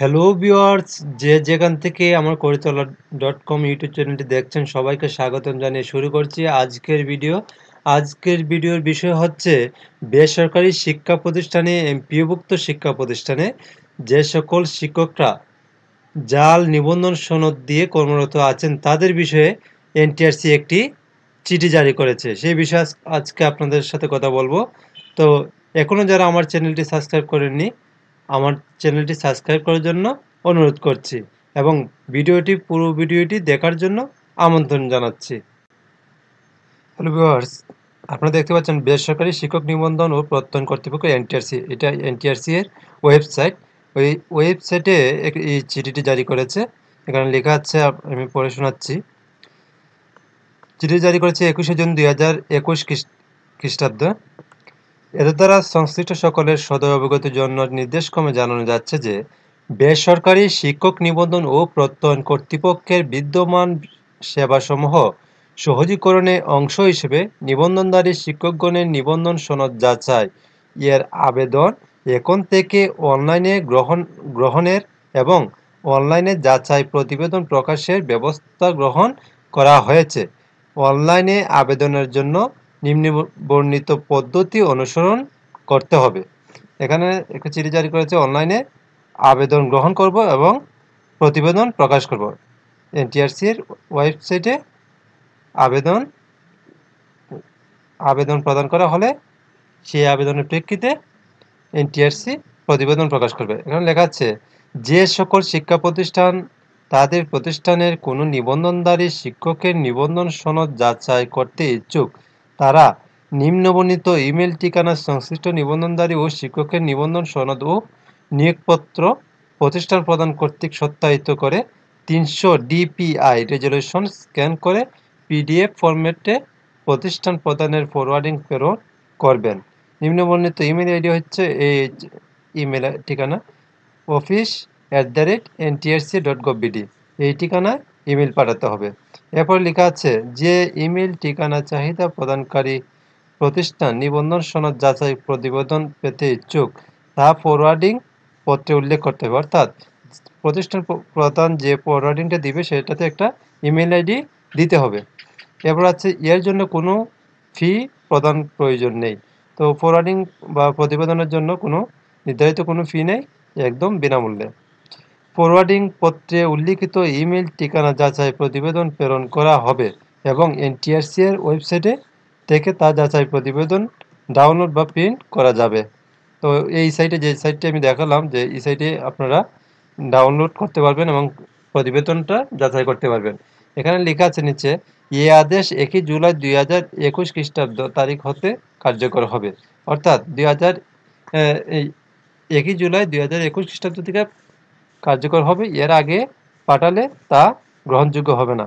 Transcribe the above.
hello viewers যে যেখান থেকে আমার করিতলা ডট কম ইউটিউব চ্যানেলটি দেখছেন সবাইকে স্বাগতম জানিয়ে শুরু করছি আজকের ভিডিও আজকের ভিডিওর বিষয় হচ্ছে বেসরকারি শিক্ষা প্রতিষ্ঠানে এমপিওভুক্ত শিক্ষা প্রতিষ্ঠানে যে সকল শিক্ষকরা জাল নিবন্ধন সনদ দিয়ে কর্মরত আছেন তাদের বিষয়ে এনটিআরসি একটি চিঠি জারি করেছে সেই বিষয়ে আজকে আপনাদের সাথে কথা বলবো তো এখনও যারা আমার চ্যানেলটি সাবস্ক্রাইব করেননি আমার চ্যানেলটি সাবস্ক্রাইব করার জন্য অনুরোধ করছি এবং ভিডিওটি পুরো ভিডিওটি দেখার জন্য আমন্ত্রণ জানাচ্ছি হ্যালো ভিউয়ার্স আপনারা দেখতে পাচ্ছেন বেসরকারি শিক্ষক নিবন্ধন ও প্রত্যয়ন কর্তৃপক্ষ এনটিআরসি এটা এনটিআরসি এর ওয়েবসাইট ওই ওয়েবসাইটে এই চিঠিটি জারি করেছে এখানে লেখা আছে আমি পড়ে শোনাচ্ছি চিঠি জারি করেছে একুশে জুন দুই হাজার একুশ খ্রিস্টাব্দ এর দ্বারা সংশ্লিষ্ট সকলের সদয় অবগতির জন্য নির্দেশক্রমে জানানো যাচ্ছে যে বেসরকারি শিক্ষক নিবন্ধন ও প্রত্যয়ন কর্তৃপক্ষের বিদ্যমান সেবাসমূহ সহজীকরণে অংশ হিসেবে নিবন্ধনধারী শিক্ষকগণের নিবন্ধন সনদ যাচাই এর আবেদন এখন থেকে অনলাইনে গ্রহণ গ্রহণের এবং অনলাইনে যাচাই প্রতিবেদন প্রকাশের ব্যবস্থা গ্রহণ করা হয়েছে অনলাইনে আবেদনের জন্য নিম্নে বর্ণিত পদ্ধতি অনুসরণ করতে হবে এখানে একটা চিঠি জারি করেছে অনলাইনে আবেদন গ্রহণ করব এবং প্রতিবেদন প্রকাশ করব এনটিআরসির ওয়েবসাইটে আবেদন আবেদন প্রদান করা হলে সেই আবেদনের প্রেক্ষিতে এনটিআরসি প্রতিবেদন প্রকাশ করবে এখানে লেখা আছে যে সকল শিক্ষা প্রতিষ্ঠান তাদের প্রতিষ্ঠানের কোনো নিবন্ধনধারী শিক্ষকের নিবন্ধন সনদ যাচাই করতে ইচ্ছুক তারা নিম্নবর্ণিত ইমেল ঠিকানা সংশ্লিষ্ট নিবন্ধনধারী ও শিক্ষকের নিবন্ধন সনদ ও নিয়োগপত্র প্রতিষ্ঠান প্রদান কর্তৃক সত্যায়িত করে তিনশো ডিপিআই রেজলিউশন স্ক্যান করে পিডিএফ ফরম্যাটে প্রতিষ্ঠান প্রদানের ফরওয়ার্ডিং প্রেরণ করবেন নিম্নবর্ণিত ইমেল আইডি হচ্ছে এই ইমেল ঠিকানা office at the rate NTRC dot gov BD এই ঠিকানায় ইমেল পাঠাতে হবে এরপর লেখা আছে যে ইমেল ঠিকানা চাহিদা প্রদানকারী প্রতিষ্ঠান নিবন্ধন সনদ যাচাই প্রতিবেদন পেতে ইচ্ছুক তা ফরওয়ার্ডিং পত্রে উল্লেখ করতে হবে অর্থাৎ প্রতিষ্ঠান প্রধান যে ফরওয়ার্ডিংটা দিবে সেটাতে একটা ইমেল আইডি দিতে হবে এরপর আছে এর জন্য কোনো ফি প্রদান প্রয়োজন নেই তো ফরওয়ার্ডিং বা প্রতিবেদনের জন্য কোনো নির্ধারিত কোনো ফি নেই একদম বিনামূল্যে ফরওয়ার্ডিং পত্রে উল্লিখিত ইমেল ঠিকানা যাচাই প্রতিবেদন প্রেরণ করা হবে এবং এনটিআরসি এর ওয়েবসাইটে থেকে তা যাচাই প্রতিবেদন ডাউনলোড বা প্রিন্ট করা যাবে তো এই সাইটে যে সাইটটি আমি দেখালাম যে এই সাইটে আপনারা ডাউনলোড করতে পারবেন এবং প্রতিবেদনটা যাচাই করতে পারবেন এখানে লেখা আছে নিচে এ আদেশ একই জুলাই দুই হাজার একুশ খ্রিস্টাব্দ তারিখ হতে কার্যকর হবে অর্থাৎ দুই হাজার একই জুলাই দুই হাজার একুশ খ্রিস্টাব্দ থেকে কার্যকর হবে এর আগে পাঠালে তা গ্রহণযোগ্য হবে না